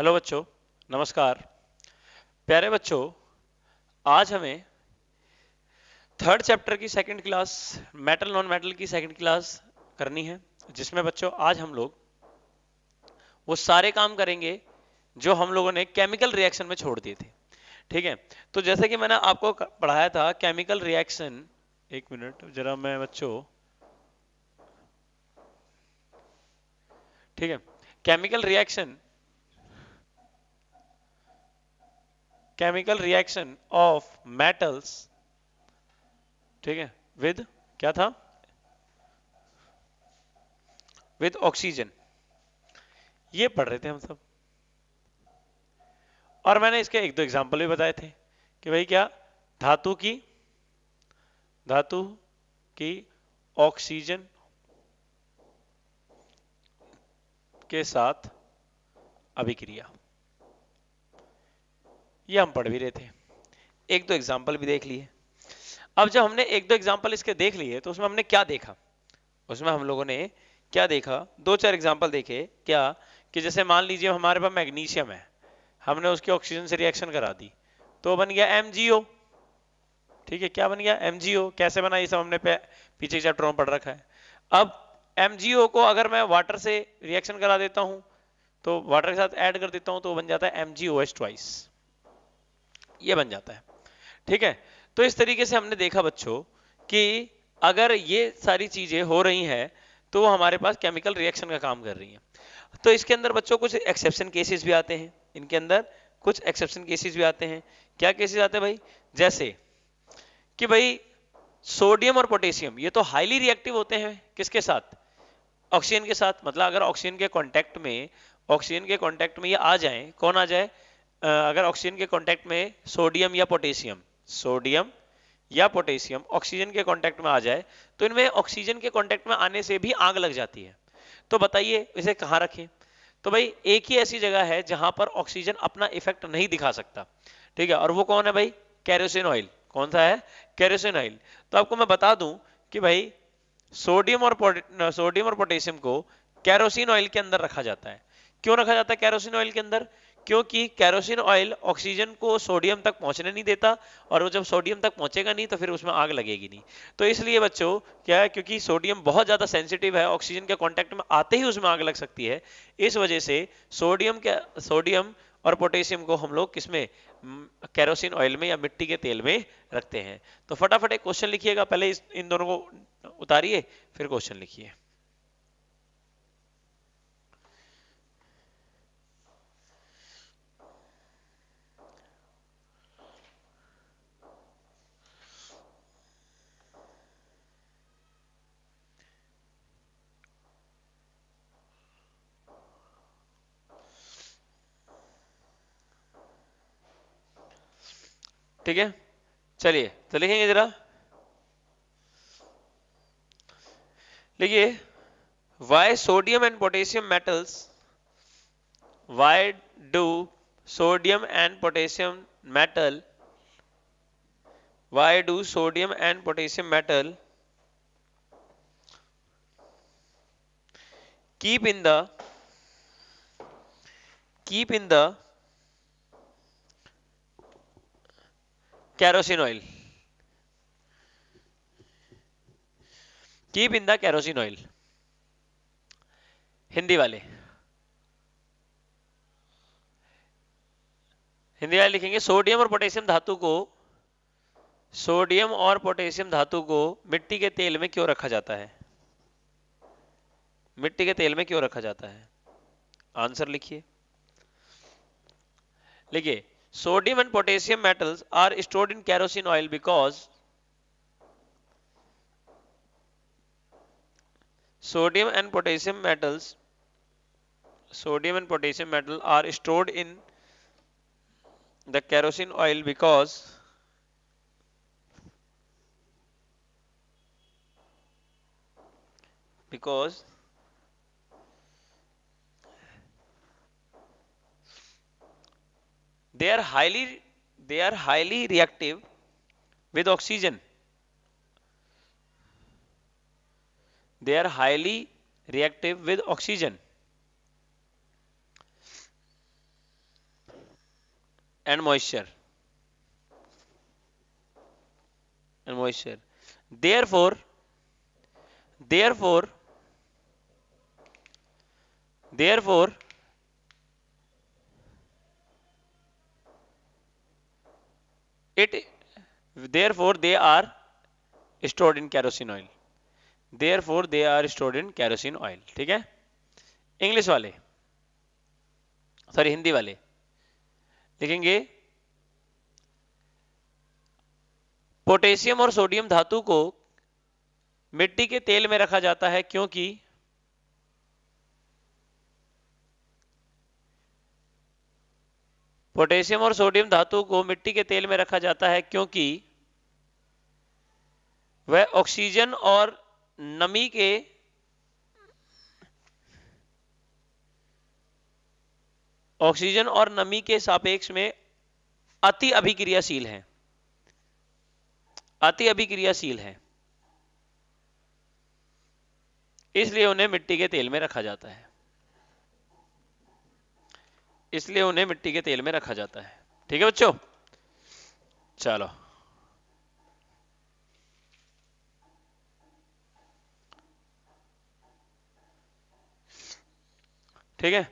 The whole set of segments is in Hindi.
हेलो बच्चों नमस्कार प्यारे बच्चों आज हमें थर्ड चैप्टर की second class metal non metal की सेकंड क्लास करनी है जिसमें बच्चों आज हम लोग वो सारे काम करेंगे जो हम लोगों ने केमिकल रिएक्शन में छोड़ दिए थे ठीक है तो जैसे कि मैंने आपको पढ़ाया था केमिकल रिएक्शन एक मिनट जरा मैं बच्चों ठीक है chemical reaction chemical reaction of metals ठीक है विद क्या था विद ऑक्सीजन ये पढ़ रहे थे हम सब और मैंने इसके एक दो एग्जाम्पल भी बताए थे कि भाई क्या धातु की धातु की ऑक्सीजन के साथ अभिक्रिया ये हम पढ़ भी रहे थे एक दो एग्जाम्पल भी देख लिए अब जब हमने एक दो एग्जाम्पल इसके देख लिए तो उसमें हमने क्या देखा उसमें हम लोगों ने क्या देखा दो चार एग्जाम्पल देखे क्या कि जैसे मान लीजिए हमारे पास मैग्नीशियम है हमने उसकी ऑक्सीजन से रिएक्शन करा दी तो बन गया एम ठीक है क्या बन गया एम कैसे बना ये सब हमने पीछे चैप्टरों में पढ़ रखा है अब एम को अगर मैं वाटर से रिएक्शन करा देता हूं तो वाटर के साथ ऐड कर देता हूं तो बन जाता है M G O S twice ये बन जाता है ठीक है तो इस तरीके से हमने देखा बच्चों कि अगर ये सारी चीजें हो रही हैं तो हमारे पास केमिकल रिएक्शन का काम कर रही हैं तो इसके अंदर बच्चों कुछ एक्सेप्शन केसेस भी आते हैं इनके अंदर कुछ एक्सेप्शन केसेस भी आते हैं क्या केसेस आते हैं भाई जैसे कि भाई सोडियम और पोटेशियम ये तो हाईली रिएक्टिव होते हैं किसके साथ ऑक्सीजन के साथ मतलब अगर ऑक्सीजन के कॉन्टेक्ट में ऑक्सीजन के कॉन्टेक्ट में ये आ जाए कौन आ जाए अगर ऑक्सीजन के कांटेक्ट में सोडियम या पोटेशियम सोडियम या पोटेशियम ऑक्सीजन के कांटेक्ट में आ जाए तो इनमें ऑक्सीजन के कांटेक्ट में आने से भी आग लग जाती है तो बताइए इसे कहाँ रखें तो भाई एक ही ऐसी जगह है जहां पर ऑक्सीजन अपना इफेक्ट नहीं दिखा सकता ठीक है और वो कौन है भाई कैरोसिन ऑयल कौन सा है कैरोसिन ऑयल तो आपको मैं बता दूं कि भाई सोडियम और सोडियम और पोटेशियम को कैरोसिन ऑयल के अंदर रखा जाता है क्यों रखा जाता है कैरोसिन ऑयल के अंदर क्योंकि कैरोसिन ऑयल ऑक्सीजन को सोडियम तक पहुंचने नहीं देता और वो जब सोडियम तक पहुंचेगा नहीं तो फिर उसमें आग लगेगी नहीं तो इसलिए बच्चों क्या है क्योंकि सोडियम बहुत ज़्यादा सेंसिटिव है ऑक्सीजन के कॉन्टेक्ट में आते ही उसमें आग लग सकती है इस वजह से सोडियम के सोडियम और पोटेशियम को हम लोग किसमें कैरोसिन ऑयल में या मिट्टी के तेल में रखते हैं तो फटाफट एक क्वेश्चन लिखिएगा पहले इस इन दोनों को उतारिए फिर क्वेश्चन लिखिए ठीक है चलिए तो लिखेंगे जरा लिखिए why sodium and potassium metals why do sodium and potassium metal why do sodium and potassium metal keep in the keep in the kerosene oil. Keep in the kerosene oil Hindi वाले हिंदी वाले लिखेंगे सोडियम और पोटेशियम धातु को सोडियम और पोटेशियम धातु को मिट्टी के तेल में क्यों रखा जाता है मिट्टी के तेल में क्यों रखा जाता है आंसर लिखिए लिखिए Sodium and potassium metals are stored in kerosene oil because sodium and potassium metals sodium and potassium metal are stored in the kerosene oil because because they are highly they are highly reactive with oxygen they are highly reactive with oxygen and moisture and moisture therefore therefore therefore it therefore they are stored in kerosene oil therefore they are stored in kerosene oil theek hai english wale sorry hindi wale देखेंगे पोटेशियम और सोडियम धातु को मिट्टी के तेल में रखा जाता है क्योंकि पोटेशियम और सोडियम धातु को मिट्टी के तेल में रखा जाता है क्योंकि वह ऑक्सीजन और नमी के ऑक्सीजन और नमी के सापेक्ष में अति अभिक्रियाशील है अति अभिक्रियाशील है इसलिए उन्हें मिट्टी के तेल में रखा जाता है इसलिए उन्हें मिट्टी के तेल में रखा जाता है ठीक है बच्चों चलो ठीक है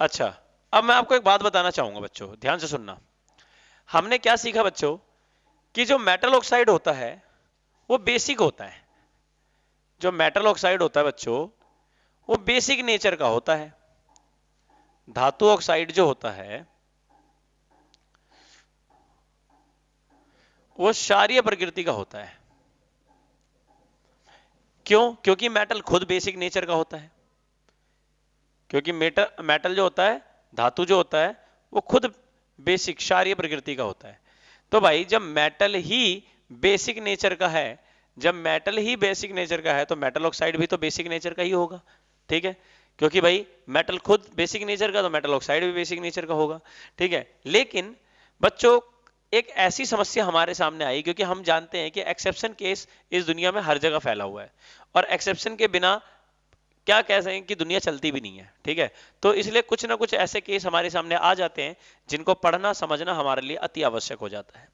अच्छा अब मैं आपको एक बात बताना चाहूंगा बच्चों ध्यान से सुनना हमने क्या सीखा बच्चों कि जो मेटल ऑक्साइड होता है वो बेसिक होता है जो मेटल ऑक्साइड होता है बच्चों वो बेसिक नेचर का होता है धातु ऑक्साइड जो होता है वो क्षारीय प्रकृति का होता है क्यों क्योंकि मेटल खुद बेसिक नेचर का होता है क्योंकि मेटल मेटल जो होता है धातु जो होता है वो खुद बेसिक क्षारीय प्रकृति का होता है तो भाई जब मेटल ही बेसिक नेचर का है जब मेटल ही बेसिक नेचर का है तो मेटल ऑक्साइड भी तो बेसिक नेचर का ही होगा ठीक है क्योंकि भाई मेटल खुद बेसिक नेचर का तो मेटल ऑक्साइड भी बेसिक नेचर का होगा ठीक है लेकिन बच्चों एक ऐसी समस्या हमारे सामने आई क्योंकि हम जानते हैं कि एक्सेप्शन केस इस दुनिया में हर जगह फैला हुआ है और एक्सेप्शन के बिना क्या कह सकें कि दुनिया चलती भी नहीं है ठीक है तो इसलिए कुछ ना कुछ ऐसे केस हमारे सामने आ जाते हैं जिनको पढ़ना समझना हमारे लिए अति आवश्यक हो जाता है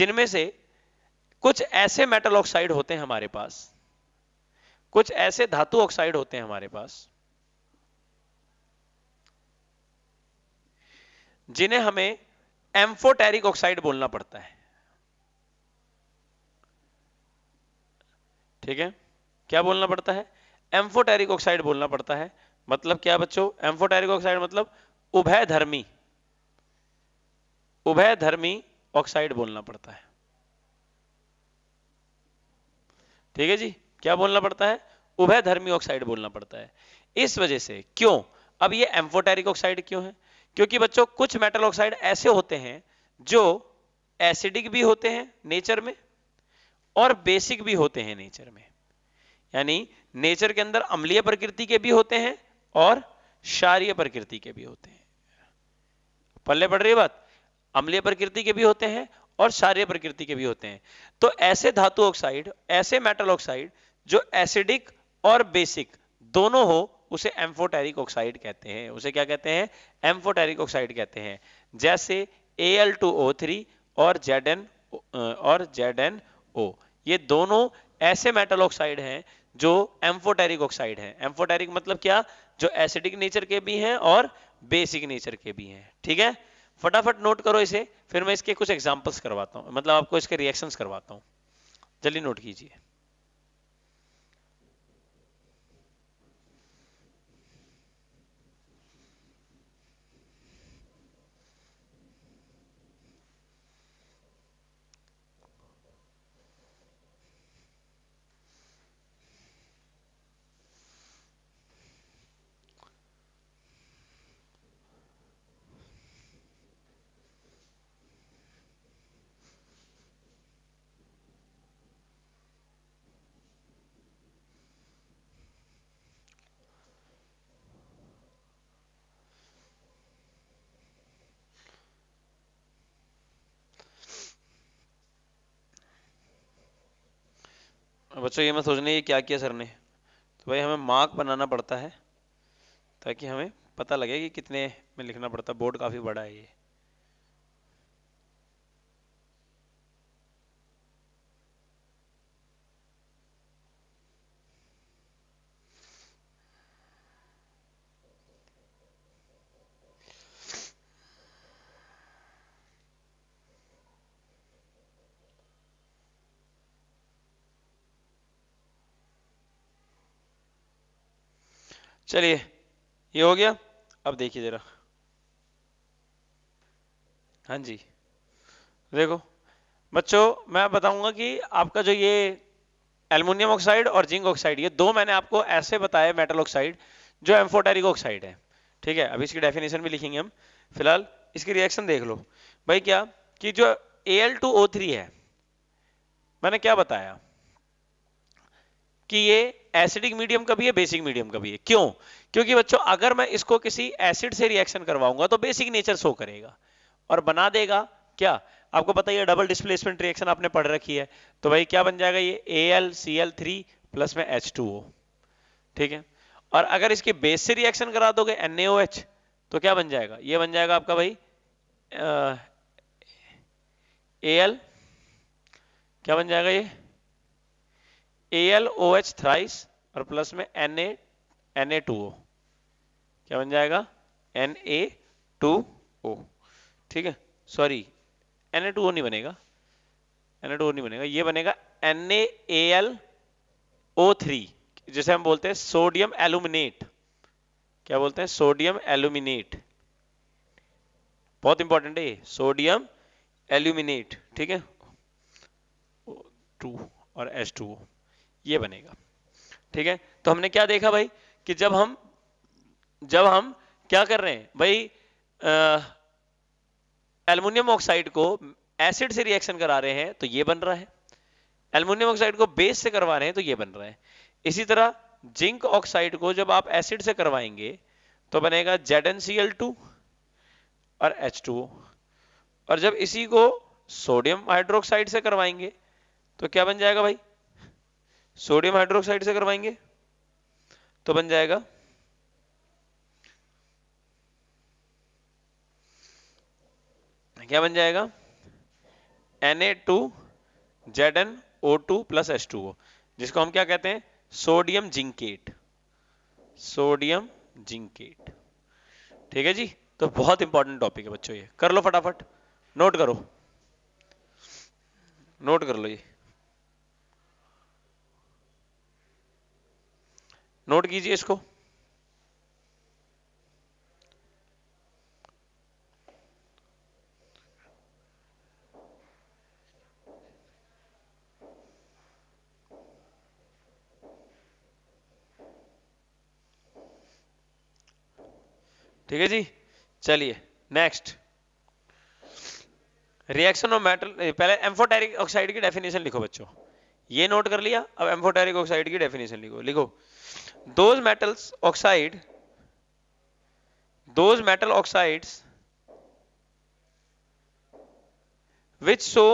जिनमें से कुछ ऐसे मेटल ऑक्साइड होते हैं हमारे पास कुछ ऐसे धातु ऑक्साइड होते हैं हमारे पास जिन्हें हमें एम्फोटेरिक ऑक्साइड बोलना पड़ता है ठीक है क्या बोलना पड़ता है एम्फोटेरिक ऑक्साइड बोलना पड़ता है मतलब क्या बच्चों एम्फोटेरिक ऑक्साइड मतलब उभय धर्मी उभय धर्मी ऑक्साइड बोलना पड़ता है ठीक है जी क्या बोलना पड़ता है उभय धर्मी ऑक्साइड बोलना पड़ता है इस वजह से क्यों अब ये एम्फोटेरिक ऑक्साइड क्यों है क्योंकि बच्चों कुछ मेटल ऑक्साइड ऐसे होते हैं जो एसिडिक भी होते हैं नेचर में और बेसिक भी होते हैं नेचर में यानी नेचर के अंदर अम्लीय प्रकृति के भी होते हैं और क्षारीय प्रकृति के भी होते हैं पल्ले पड़ रही बात अम्लीय प्रकृति के भी होते हैं और क्षारीय प्रकृति के भी होते हैं तो ऐसे धातु ऑक्साइड ऐसे मेटल ऑक्साइड जो एसिडिक और बेसिक दोनों हो उसे एम्फोटेरिक ऑक्साइड कहते हैं उसे क्या कहते हैं एम्फोटेरिक ऑक्साइड कहते हैं जैसे Al2O3 और Zn और ZnO ये दोनों ऐसे मेटल ऑक्साइड हैं जो एम्फोटेरिक ऑक्साइड हैं एम्फोटेरिक मतलब क्या जो एसिडिक नेचर के भी हैं और बेसिक नेचर के भी हैं ठीक है फटाफट नोट करो इसे फिर मैं इसके कुछ एग्जाम्पल्स करवाता हूँ मतलब आपको इसके रिएक्शंस करवाता हूँ जल्दी नोट कीजिए बच्चों ये मैं सोचने ये क्या किया सर ने तो भाई हमें मार्क बनाना पड़ता है ताकि हमें पता लगे कि कितने में लिखना पड़ता है बोर्ड काफ़ी बड़ा है ये चलिए ये हो गया अब देखिए जरा हाँ जी देखो बच्चों मैं बताऊंगा कि आपका जो ये एल्युमिनियम ऑक्साइड और जिंक ऑक्साइड ये दो मैंने आपको ऐसे बताया मेटल ऑक्साइड जो एम्फोटेरिक ऑक्साइड है ठीक है अब इसकी डेफिनेशन भी लिखेंगे हम फिलहाल इसकी रिएक्शन देख लो भाई क्या कि जो Al2O3 है मैंने क्या बताया कि ये एसिडिक मीडियम का भी है बेसिक मीडियम का भी है क्यों क्योंकि बच्चों अगर मैं इसको किसी एसिड से रिएक्शन करवाऊंगा तो बेसिक नेचर शो करेगा और बना देगा क्या आपको पता है डबल डिस्प्लेसमेंट रिएक्शन आपने पढ़ रखी है तो भाई क्या बन जाएगा ये A L C L three plus में एच टू ओ ठीक है और अगर इसके बेस से रिएक्शन करा दोगे एन ए ओ एच तो क्या बन जाएगा ये बन जाएगा आपका भाई ए एल क्या बन जाएगा ये एल ओ एच थ्राइस और प्लस में N A N A two O क्या बन जाएगा एन ए टू ओ ठीक है sorry N A two O नहीं बनेगा एन ए टू ओ नहीं बनेगा ये बनेगा N A L O three जिसे हम बोलते हैं सोडियम एलुमिनेट क्या बोलते हैं सोडियम एलुमिनेट बहुत इंपॉर्टेंट है ये सोडियम एल्यूमिनेट ठीक है टू और एस टू ये बनेगा ठीक है तो हमने क्या देखा भाई कि जब हम जब हम क्या कर रहे हैं भाई एल्यूमिनियम ऑक्साइड को एसिड से रिएक्शन करा रहे हैं तो ये बन रहा है एल्यूमिनियम ऑक्साइड को बेस से करवा रहे हैं तो ये बन रहा है इसी तरह जिंक ऑक्साइड को जब आप एसिड से करवाएंगे तो बनेगा ZnCl2 और H2O और जब इसी को सोडियम हाइड्रोक्साइड से करवाएंगे तो क्या बन जाएगा भाई सोडियम हाइड्रोक्साइड से करवाएंगे तो बन जाएगा क्या बन जाएगा Na2 two Z N O two plus S two O जिसको हम क्या कहते हैं सोडियम जिंकेट सोडियम जिंकेट ठीक है जी तो बहुत इंपॉर्टेंट टॉपिक है बच्चों ये कर लो फटाफट नोट करो नोट कर लो ये नोट कीजिए इसको ठीक है जी चलिए नेक्स्ट रिएक्शन ऑफ मेटल पहले एम्फोटेरिक ऑक्साइड की डेफिनेशन लिखो बच्चों ये नोट कर लिया अब एम्फोटेरिक ऑक्साइड की डेफिनेशन लिखो लिखो those metals oxide those metal oxides which show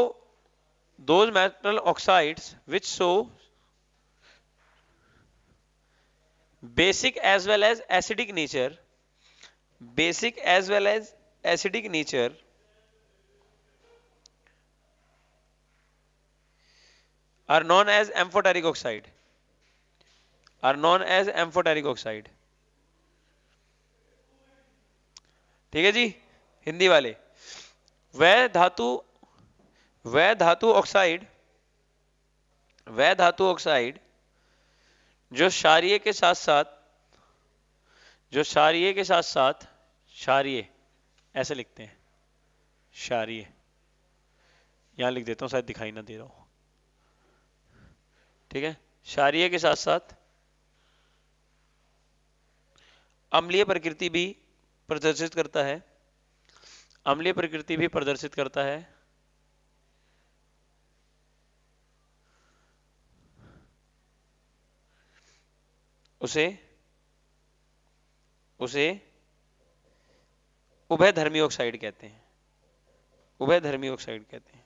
those metal oxides which show basic as well as acidic nature basic as well as acidic nature are known as amphoteric oxide are known as amphoteric oxide ठीक है जी हिंदी वाले वह धातु वह धातु ऑक्साइड वह धातु ऑक्साइड जो क्षारिय के साथ साथ जो क्षारिय के साथ साथ क्षारिय ऐसे लिखते हैं क्षारिय यहां लिख देता हूं शायद दिखाई ना दे रहा हूं ठीक है क्षारिय के साथ साथ अम्लीय प्रकृति भी प्रदर्शित करता है अम्लीय प्रकृति भी प्रदर्शित करता है उसे उसे उभयधर्मी ऑक्साइड कहते हैं उभयधर्मी ऑक्साइड कहते हैं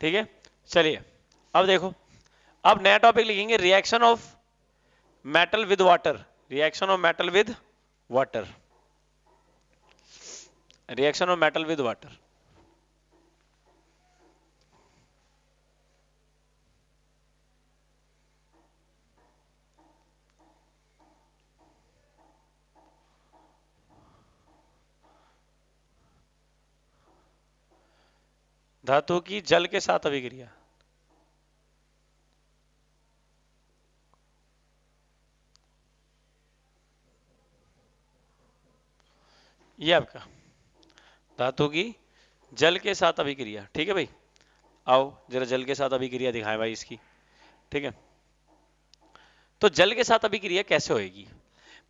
ठीक है चलिए अब देखो अब नया टॉपिक लिखेंगे reaction of metal with water reaction of metal with water reaction of metal with water धातु की जल के साथ अभिक्रिया ये आपका धातु की जल के साथ अभिक्रिया ठीक है भाई आओ जरा जल के साथ अभिक्रिया दिखाएं भाई इसकी ठीक है तो जल के साथ अभिक्रिया कैसे होगी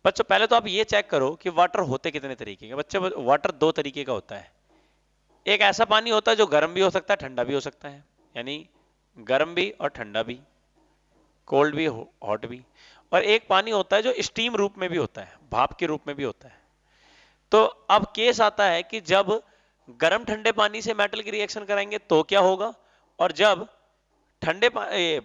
बच्चों पहले तो आप ये चेक करो कि वाटर होते कितने तरीके के बच्चे वाटर दो तरीके का होता है एक ऐसा पानी होता है जो गर्म भी हो सकता है ठंडा भी हो सकता है यानी गर्म भी और ठंडा भी कोल्ड भी हॉट भी और एक पानी होता है जो स्टीम रूप में भी होता है भाप के रूप में भी होता है तो अब केस आता है कि जब गर्म ठंडे पानी से मेटल की रिएक्शन कराएंगे तो क्या होगा और जब ठंडे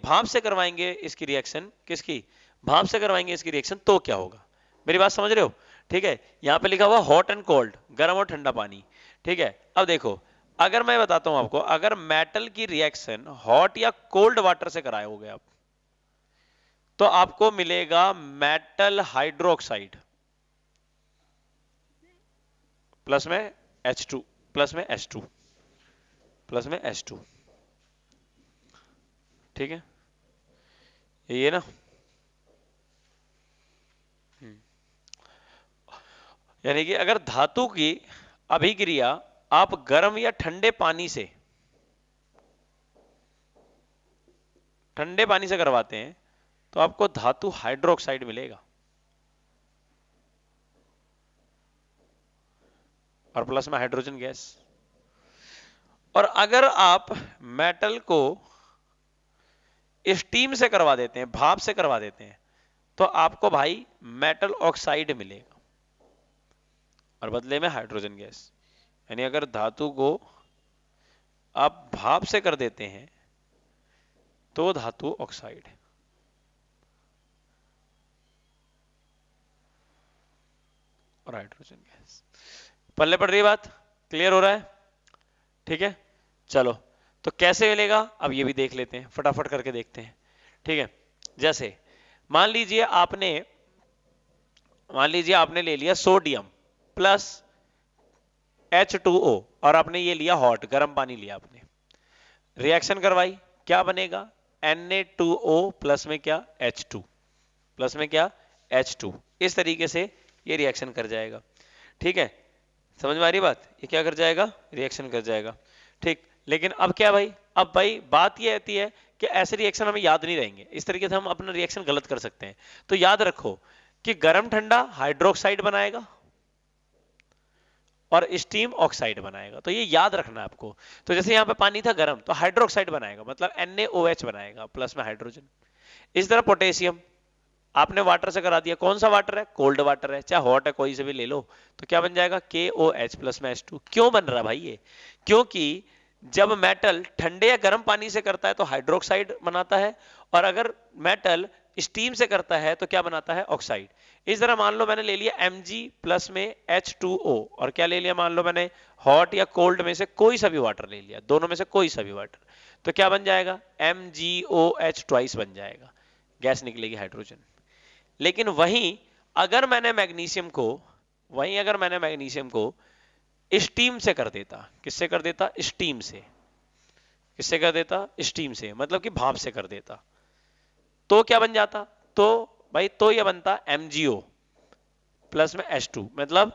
भाप से करवाएंगे इसकी रिएक्शन किसकी भाप से करवाएंगे इसकी रिएक्शन तो क्या होगा मेरी बात समझ रहे हो ठीक है यहां पे लिखा हुआ हॉट एंड कोल्ड गर्म और ठंडा पानी ठीक है अब देखो अगर मैं बताता हूं आपको अगर मेटल की रिएक्शन हॉट या कोल्ड वाटर से कराए हो आप तो आपको मिलेगा मेटल हाइड्रोक्साइड प्लस में H2 प्लस में H2 प्लस में H2 ठीक है ये ना हम्म। यानी कि अगर धातु की अभिक्रिया आप गर्म या ठंडे पानी से ठंडे पानी से करवाते हैं तो आपको धातु हाइड्रोक्साइड मिलेगा और प्लस में हाइड्रोजन गैस और अगर आप मेटल को स्टीम से करवा देते हैं भाप से करवा देते हैं तो आपको भाई मेटल ऑक्साइड मिलेगा और बदले में हाइड्रोजन गैस यानी अगर धातु को आप भाप से कर देते हैं तो धातु ऑक्साइड है और हाइड्रोजन गैस पल्ले पड़ रही बात क्लियर हो रहा है ठीक है चलो तो कैसे मिलेगा अब ये भी देख लेते हैं फटाफट करके देखते हैं ठीक है जैसे मान लीजिए आपने मान लीजिए आपने ले लिया sodium plus H two O और आपने ये लिया हॉट गर्म पानी लिया आपने रिएक्शन करवाई क्या बनेगा Na2O प्लस में क्या H2 प्लस में क्या H2 इस तरीके से ये रिएक्शन कर जाएगा ठीक है समझ में आ रही बात ये क्या कर जाएगा रिएक्शन कर जाएगा ठीक लेकिन अब क्या भाई अब भाई बात ये आती है कि ऐसे रिएक्शन हमें याद नहीं रहेंगे इस तरीके से हम अपना रिएक्शन गलत कर सकते हैं तो याद रखो कि गर्म ठंडा हाइड्रोक्साइड बनाएगा और स्टीम ऑक्साइड बनाएगा तो ये याद रखना आपको तो जैसे यहाँ पे पानी था गर्म तो हाइड्रोक्साइड बनाएगा मतलब NaOH बनाएगा प्लस में हाइड्रोजन इस तरह पोटेशियम आपने वाटर से करा दिया कौन सा वाटर है कोल्ड वाटर है चाहे हॉट है कोई से भी ले लो तो क्या बन जाएगा के ओ एच प्लस में एच टू क्यों बन रहा भाई ये क्योंकि जब मेटल ठंडे या गर्म पानी से करता है तो हाइड्रोक्साइड बनाता है और अगर मेटल स्टीम से करता है तो क्या बनाता है ऑक्साइड इस तरह मान लो मैंने ले लिया एम प्लस में एच और क्या ले लिया मान लो मैंने हॉट या कोल्ड में से कोई सा भी वाटर ले लिया दोनों में से कोई सा भी वाटर तो क्या बन जाएगा एम ट्वाइस बन जाएगा गैस निकलेगी हाइड्रोजन लेकिन वहीं अगर मैंने मैग्नीशियम को वहीं अगर मैंने मैग्नीशियम को स्टीम से कर देता किससे कर देता स्टीम से किससे कर देता स्टीम से मतलब कि भाप से कर देता तो क्या बन जाता तो भाई तो ये बनता MgO प्लस में H2 मतलब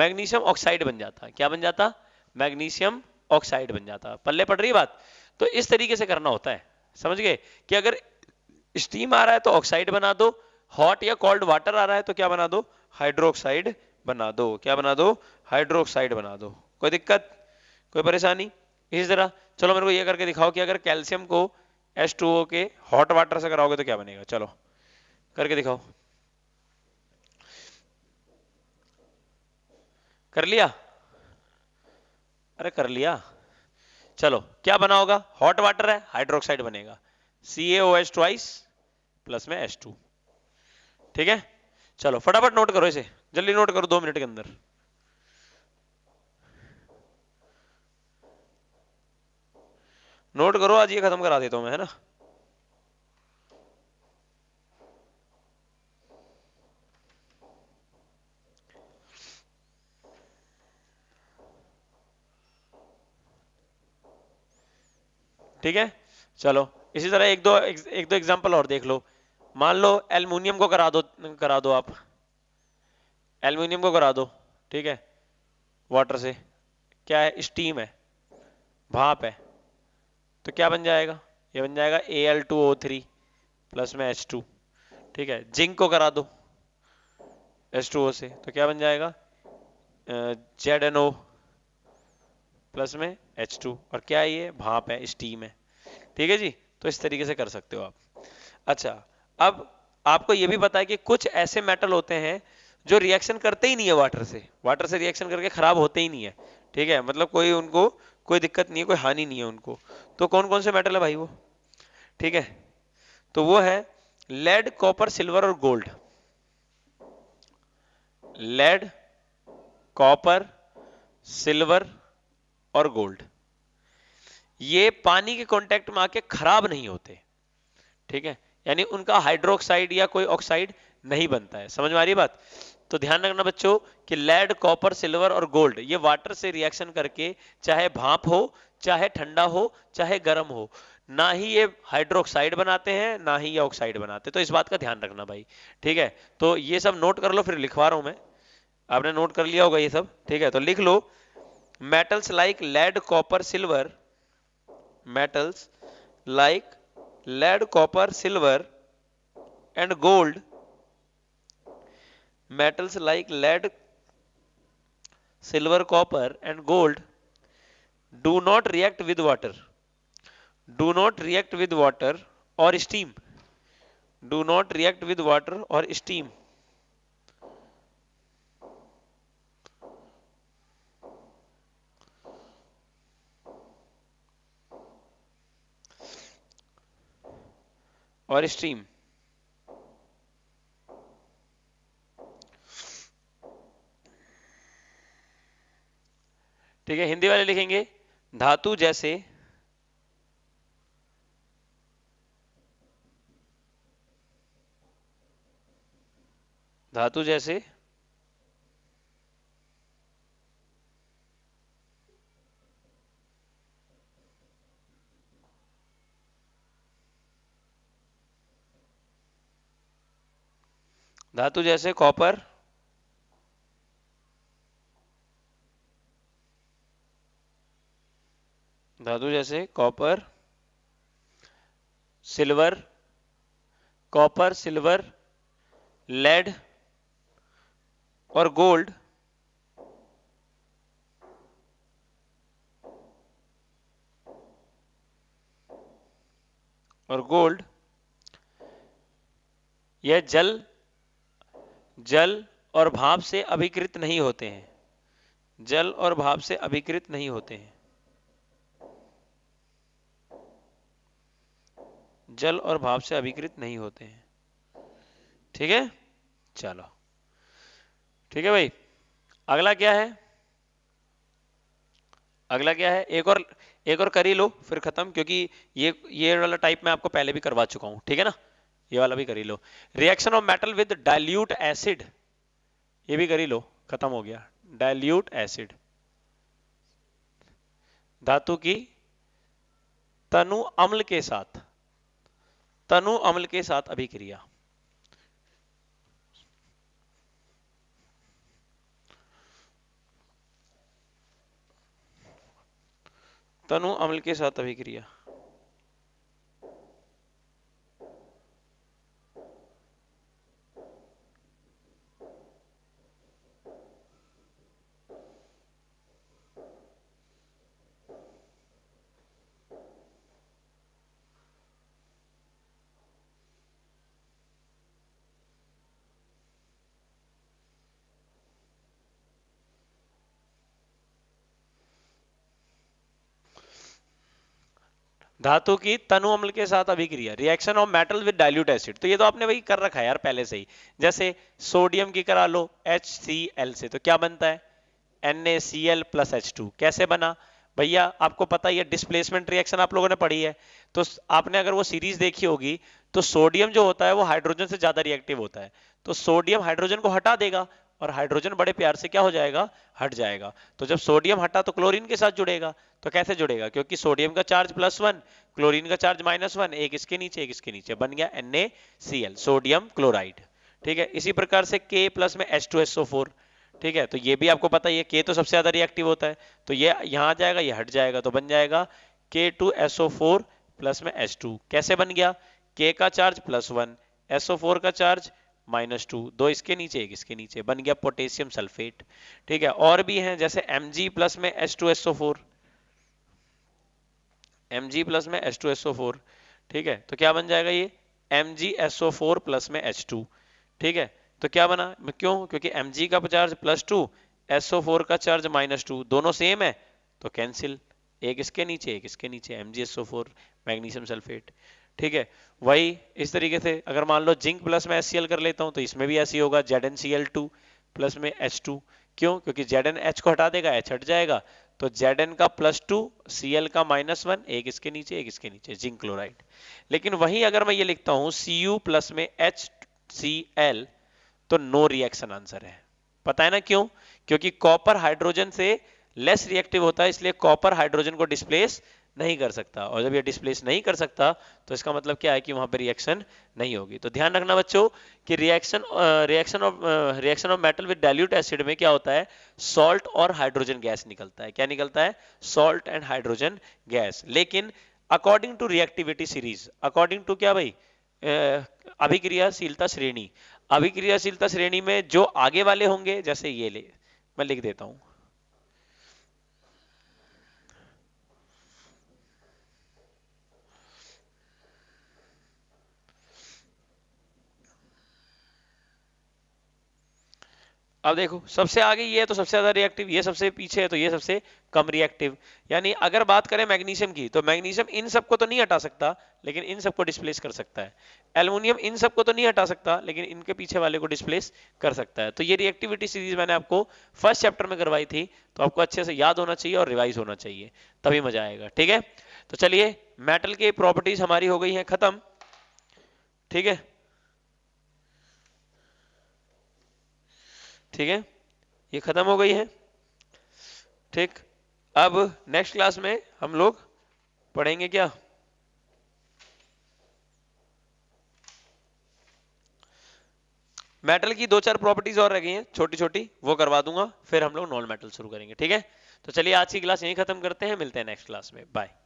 मैग्नीशियम ऑक्साइड बन जाता क्या बन जाता मैग्नीशियम ऑक्साइड बन जाता पल्ले पड़ रही बात तो इस तरीके से करना होता है समझ गए कि अगर स्टीम आ रहा है तो ऑक्साइड बना दो हॉट या कोल्ड वाटर आ रहा है तो क्या बना दो हाइड्रोक्साइड बना दो क्या बना दो हाइड्रोक्साइड बना दो कोई दिक्कत कोई परेशानी इसी तरह चलो मेरे को ये करके दिखाओ कि अगर कैल्शियम को H2O के हॉट वाटर से कराओगे तो क्या बनेगा चलो करके दिखाओ कर लिया अरे कर लिया चलो क्या बना होगा हॉट वाटर है हाइड्रोक्साइड बनेगा C O S twice plus में एस टू ठीक है चलो फटाफट नोट करो इसे जल्दी नोट करो दो मिनट के अंदर नोट करो आज ये खत्म करा देता हूं मैं है ना ठीक है चलो इसी तरह एक दो एक दो एग्जाम्पल और देख लो मान लो एल्यूमिनियम को करा दो करा दो आप एल्यूमिनियम को करा दो ठीक है वाटर से क्या है स्टीम है भाप है तो क्या बन जाएगा ये बन जाएगा A L two O three plus में एच टू ठीक है जिंक को करा दो एच टू ओ से तो क्या बन जाएगा जेड एन ओ प्लस में एच टू और क्या है ये भाप है स्टीम है ठीक है जी तो इस तरीके से कर सकते हो आप अच्छा अब आपको ये भी पता है कि कुछ ऐसे मेटल होते हैं जो रिएक्शन करते ही नहीं है वाटर से वाटर से रिएक्शन करके खराब होते ही नहीं है ठीक है मतलब कोई उनको कोई दिक्कत नहीं है कोई हानि नहीं है उनको तो कौन कौन से मेटल है भाई वो ठीक है तो वो है लेड कॉपर सिल्वर और गोल्ड लेड कॉपर सिल्वर और गोल्ड ये पानी के कॉन्टेक्ट में आके खराब नहीं होते ठीक है यानी उनका हाइड्रोक्साइड या कोई ऑक्साइड नहीं बनता है समझ में आ रही बात तो ध्यान रखना बच्चों कि लेड कॉपर सिल्वर और गोल्ड ये वाटर से रिएक्शन करके चाहे भाप हो चाहे ठंडा हो चाहे गर्म हो ना ही ये हाइड्रोक्साइड बनाते हैं ना ही ये ऑक्साइड बनाते हैं तो इस बात का ध्यान रखना भाई ठीक है तो ये सब नोट कर लो फिर लिखवा रहा हूं मैं आपने नोट कर लिया होगा ये सब ठीक है तो लिख लो metals like lead copper silver metals like lead copper silver and gold metals like lead silver copper and gold do not react with water do not react with water or steam do not react with water or steam और स्ट्रीम ठीक है हिंदी वाले लिखेंगे धातु जैसे धातु जैसे धातु जैसे कॉपर धातु जैसे copper silver copper silver lead और गोल्ड और गोल्ड यह जल जल और भाप से अभिकृत नहीं होते हैं जल और भाप से अभिकृत नहीं होते हैं जल और भाप से अभिकृत नहीं होते हैं ठीक है चलो ठीक है भाई अगला क्या है अगला क्या है एक और एक और कर ही लो फिर खत्म क्योंकि ये ये वाला टाइप मैं आपको पहले भी करवा चुका हूं ठीक है ना ये वाला भी करी लो reaction of metal with dilute acid ये भी करी लो खत्म हो गया डाइल्यूट एसिड धातु की तनु अम्ल के साथ तनु अम्ल के साथ अभिक्रिया तनु अम्ल के साथ अभिक्रिया धातु की तनु अम्ल के साथ अभिक्रिया reaction of metal with dilute acid तो ये तो आपने वही कर रखा है यार पहले से ही जैसे सोडियम की करा लो HCl से तो क्या बनता है NaCl प्लस H2 कैसे बना भैया आपको पता है डिस्प्लेसमेंट रिएक्शन आप लोगों ने पढ़ी है तो आपने अगर वो सीरीज देखी होगी तो सोडियम जो होता है वो हाइड्रोजन से ज्यादा रिएक्टिव होता है तो सोडियम हाइड्रोजन को हटा देगा और हाइड्रोजन बड़े प्यार से क्या हो जाएगा हट जाएगा तो जब सोडियम हटा तो क्लोरीन के साथ जुड़ेगा तो कैसे जुड़ेगा क्योंकि सोडियम का चार्ज प्लस वन क्लोरीन का चार्ज माइनस वन एक इसके नीचे एक इसके नीचे बन गया एन सोडियम क्लोराइड ठीक है इसी प्रकार से के प्लस में S two S O four ठीक है तो ये भी आपको पता है के तो सबसे ज्यादा रिएक्टिव होता है तो ये यहाँ जाएगा ये हट जाएगा तो बन जाएगा K two S O four plus में एस टू कैसे बन गया के का charge plus one S O four का चार्ज माइनस टू दो इसके नीचे एक इसके नीचे बन गया पोटेशियम सल्फेट ठीक है और भी हैं जैसे एम जी प्लस में S two S O four M G plus में S two S O four ठीक है तो क्या बन जाएगा ये M G S O four plus में एच टू ठीक है तो क्या बना क्यों क्योंकि एम जी का charge plus two S O four का चार्ज माइनस टू दोनों सेम है तो कैंसिल एक इसके नीचे एक इसके नीचे M G S O four magnesium sulphate ठीक है वही इस तरीके से अगर मान लो जिंक प्लस में एच कर लेता हूं तो इसमें भी ऐसी होगा Z N C L two plus में एच टू क्यों क्योंकि जेड एन एच को हटा देगा एच हट जाएगा तो जेड एन का प्लस टू सी एल का माइनस वन एक इसके नीचे एक इसके नीचे जिंक क्लोराइड लेकिन वही अगर मैं ये लिखता हूं सी यू प्लस में एच सी एल तो नो रिएक्शन आंसर है पता है ना क्यों क्योंकि कॉपर हाइड्रोजन से लेस रिएक्टिव होता है इसलिए कॉपर हाइड्रोजन को डिस्प्लेस नहीं कर सकता और जब ये डिस्प्लेस नहीं कर सकता तो इसका मतलब क्या है कि वहां पर रिएक्शन नहीं होगी तो ध्यान रखना बच्चों कि reaction reaction of reaction of metal with dilute acid में क्या होता है सॉल्ट और हाइड्रोजन गैस निकलता है क्या निकलता है सॉल्ट एंड हाइड्रोजन गैस लेकिन according to reactivity series according to क्या भाई अभिक्रियाशीलता श्रेणी अभिक्रियाशीलता श्रेणी में जो आगे वाले होंगे जैसे ये ले मैं लिख देता हूं अब देखो सबसे आगे ये है तो सबसे ज़्यादा रिएक्टिव ये सबसे पीछे है तो ये सबसे कम रिएक्टिव यानी अगर बात करें मैग्नीशियम की तो मैग्नीशियम इन सबको तो नहीं हटा सकता लेकिन इन सबको डिस्प्लेस कर सकता है एल्यूमिनियम इन सबको तो नहीं हटा सकता लेकिन इनके पीछे वाले को डिस्प्लेस कर सकता है तो ये रिएक्टिविटी सीरीज मैंने आपको फर्स्ट चैप्टर में करवाई थी तो आपको अच्छे से याद होना चाहिए और रिवाइज होना चाहिए तभी मजा आएगा ठीक है तो चलिए मेटल की प्रॉपर्टीज हमारी हो गई है खत्म ठीक है ठीक है ये खत्म हो गई है ठीक अब नेक्स्ट क्लास में हम लोग पढ़ेंगे क्या मेटल की दो चार प्रॉपर्टीज और रह गई हैं छोटी छोटी वो करवा दूंगा फिर हम लोग नॉन मेटल शुरू करेंगे ठीक है तो चलिए आज की क्लास यहीं खत्म करते हैं मिलते हैं नेक्स्ट क्लास में बाय